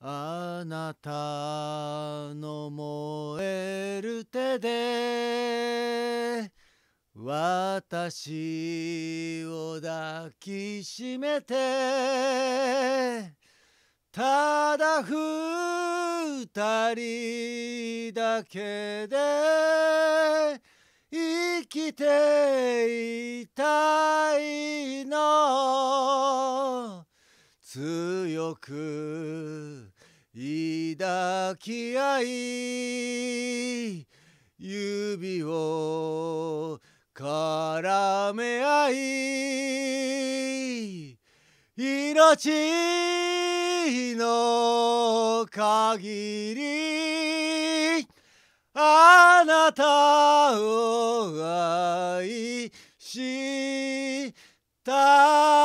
あなたの燃える手で私を抱きしめてただ二人だけで生きている強く抱き合い指を絡め合い命の限りあなたを愛した